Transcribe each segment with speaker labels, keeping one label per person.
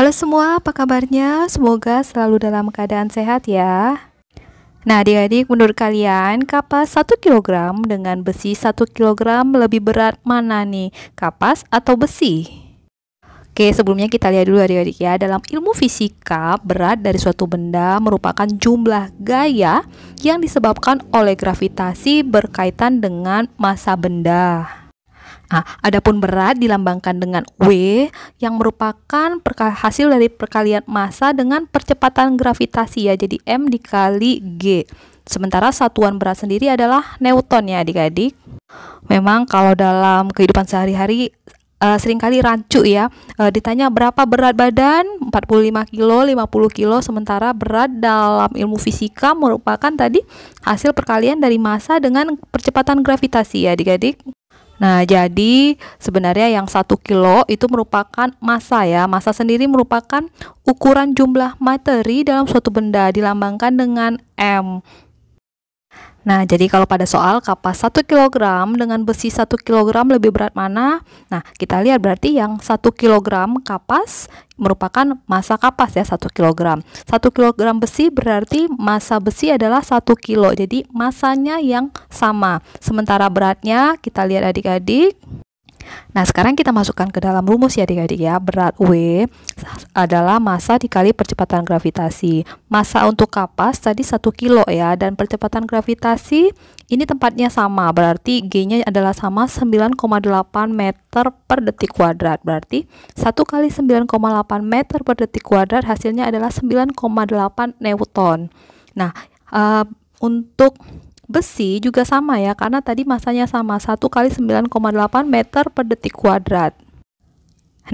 Speaker 1: Halo semua, apa kabarnya? Semoga selalu dalam keadaan sehat ya. Nah adik-adik, menurut kalian kapas 1 kg dengan besi 1 kg lebih berat mana nih? Kapas atau besi? Oke, sebelumnya kita lihat dulu adik-adik ya. Dalam ilmu fisika, berat dari suatu benda merupakan jumlah gaya yang disebabkan oleh gravitasi berkaitan dengan massa benda. Nah, adapun berat dilambangkan dengan W yang merupakan hasil dari perkalian massa dengan percepatan gravitasi ya. Jadi M dikali G. Sementara satuan berat sendiri adalah newton ya adik-adik. Memang kalau dalam kehidupan sehari-hari uh, seringkali rancu ya. Uh, ditanya berapa berat badan? 45 kilo, 50 kilo. Sementara berat dalam ilmu fisika merupakan tadi hasil perkalian dari massa dengan percepatan gravitasi ya, Adik-adik. Nah, jadi sebenarnya yang satu kilo itu merupakan massa ya. Massa sendiri merupakan ukuran jumlah materi dalam suatu benda dilambangkan dengan M. Nah, jadi kalau pada soal kapas 1 kg dengan besi 1 kg lebih berat mana? Nah, kita lihat berarti yang 1 kg kapas merupakan massa kapas ya 1 kg. 1 kg besi berarti massa besi adalah 1 kilo. Jadi massanya yang sama. Sementara beratnya kita lihat adik-adik Nah, sekarang kita masukkan ke dalam rumus ya adik-adik ya. Berat W adalah massa dikali percepatan gravitasi. Massa untuk kapas tadi 1 kilo ya, dan percepatan gravitasi ini tempatnya sama, berarti G-nya adalah sama 9,8 meter per detik kuadrat. Berarti 1 kali 9,8 meter per detik kuadrat hasilnya adalah 9,8 newton. Nah, uh, untuk Besi juga sama ya, karena tadi masanya sama, 1 kali 9,8 meter per detik kuadrat.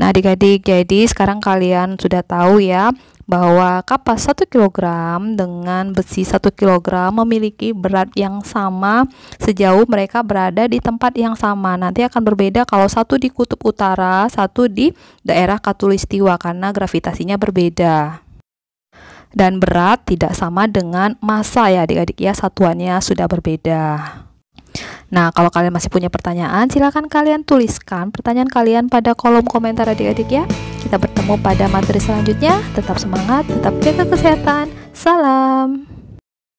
Speaker 1: Nah adik-adik, jadi sekarang kalian sudah tahu ya bahwa kapas 1 kg dengan besi 1 kg memiliki berat yang sama sejauh mereka berada di tempat yang sama. Nanti akan berbeda kalau satu di kutub utara, satu di daerah katulistiwa karena gravitasinya berbeda dan berat tidak sama dengan massa ya adik-adik ya satuannya sudah berbeda. Nah, kalau kalian masih punya pertanyaan, silakan kalian tuliskan pertanyaan kalian pada kolom komentar adik-adik ya. Kita bertemu pada materi selanjutnya. Tetap semangat, tetap jaga kesehatan. Salam.